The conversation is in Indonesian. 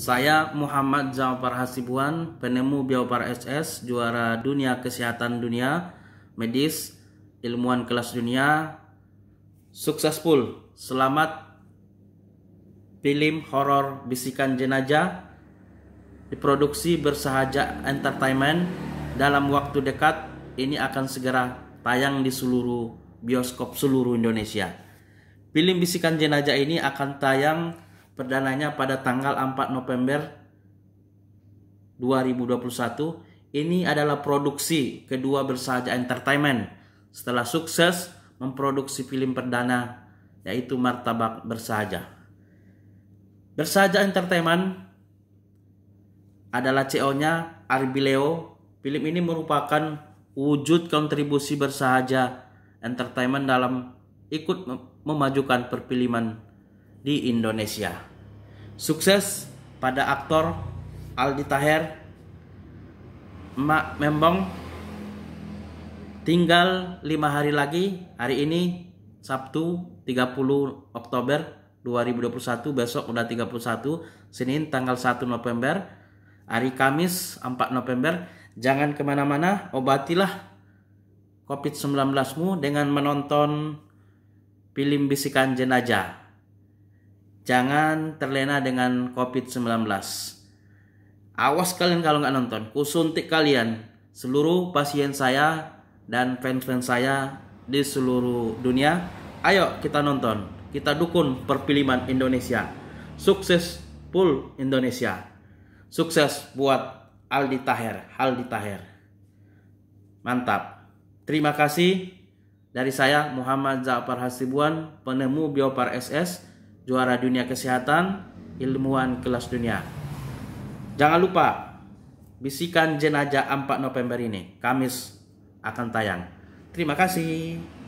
Saya Muhammad Zafar Hasibuan, penemu Biopar SS, juara dunia kesehatan dunia, medis, ilmuwan kelas dunia, sukses full. selamat, film horor Bisikan Jenajah, diproduksi bersahaja entertainment, dalam waktu dekat ini akan segera tayang di seluruh bioskop seluruh Indonesia. Film Bisikan Jenajah ini akan tayang perdananya pada tanggal 4 November 2021 ini adalah produksi kedua Bersahaja entertainment setelah sukses memproduksi film perdana yaitu Martabak Bersahaja. Bersahaja Entertainment adalah ceo nya Arbileo. Film ini merupakan wujud kontribusi Bersahaja Entertainment dalam ikut memajukan perfilman di Indonesia. Sukses pada aktor Aldi Taher, Mak Membong. Tinggal lima hari lagi, hari ini Sabtu 30 Oktober 2021, besok udah 31, Senin tanggal 1 November, hari Kamis 4 November. Jangan kemana-mana, obatilah COVID-19mu dengan menonton film Bisikan Jenajah. Jangan terlena dengan COVID-19. Awas kalian kalau nggak nonton. Kusuntik kalian seluruh pasien saya dan fans-fans saya di seluruh dunia. Ayo kita nonton. Kita dukun perfilman Indonesia. Sukses full Indonesia. Sukses buat Aldi Taher, Aldi Taher. Mantap. Terima kasih dari saya Muhammad Zafar Hasibuan, penemu Biopar SS juara dunia kesehatan, ilmuwan kelas dunia. Jangan lupa, bisikan jenajah 4 November ini, Kamis akan tayang. Terima kasih.